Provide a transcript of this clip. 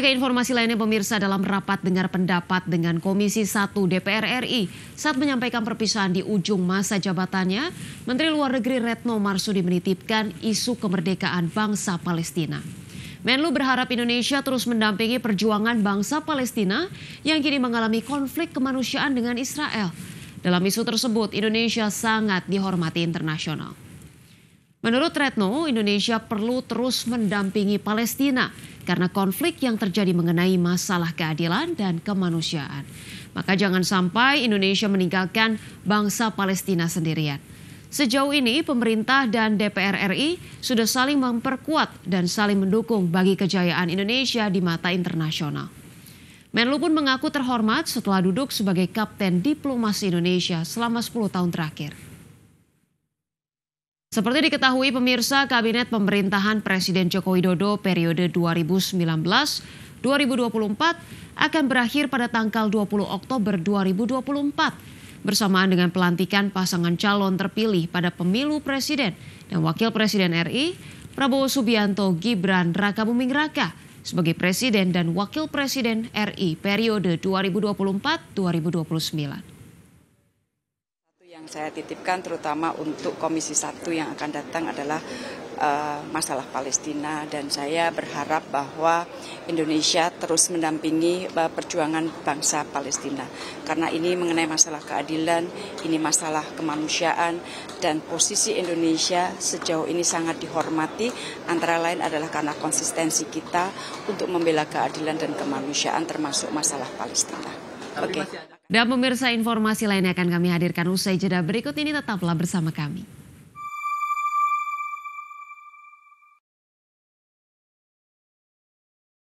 ke informasi lainnya pemirsa dalam rapat dengar pendapat dengan Komisi 1 DPR RI. Saat menyampaikan perpisahan di ujung masa jabatannya, Menteri Luar Negeri Retno Marsudi menitipkan isu kemerdekaan bangsa Palestina. Menlu berharap Indonesia terus mendampingi perjuangan bangsa Palestina yang kini mengalami konflik kemanusiaan dengan Israel. Dalam isu tersebut, Indonesia sangat dihormati internasional. Menurut Retno, Indonesia perlu terus mendampingi Palestina karena konflik yang terjadi mengenai masalah keadilan dan kemanusiaan. Maka jangan sampai Indonesia meninggalkan bangsa Palestina sendirian. Sejauh ini pemerintah dan DPR RI sudah saling memperkuat dan saling mendukung bagi kejayaan Indonesia di mata internasional. Menlu pun mengaku terhormat setelah duduk sebagai kapten diplomasi Indonesia selama 10 tahun terakhir. Seperti diketahui pemirsa, Kabinet Pemerintahan Presiden Joko Widodo periode 2019-2024 akan berakhir pada tanggal 20 Oktober 2024 bersamaan dengan pelantikan pasangan calon terpilih pada pemilu presiden dan wakil presiden RI Prabowo Subianto Gibran Raka Buming Raka sebagai presiden dan wakil presiden RI periode 2024-2029. Yang saya titipkan terutama untuk Komisi Satu yang akan datang adalah uh, masalah Palestina dan saya berharap bahwa Indonesia terus mendampingi eh, perjuangan bangsa Palestina karena ini mengenai masalah keadilan, ini masalah kemanusiaan dan posisi Indonesia sejauh ini sangat dihormati antara lain adalah karena konsistensi kita untuk membela keadilan dan kemanusiaan termasuk masalah Palestina. Oke. Okay. Dan pemirsa informasi lainnya akan kami hadirkan usai jeda berikut ini tetaplah bersama kami.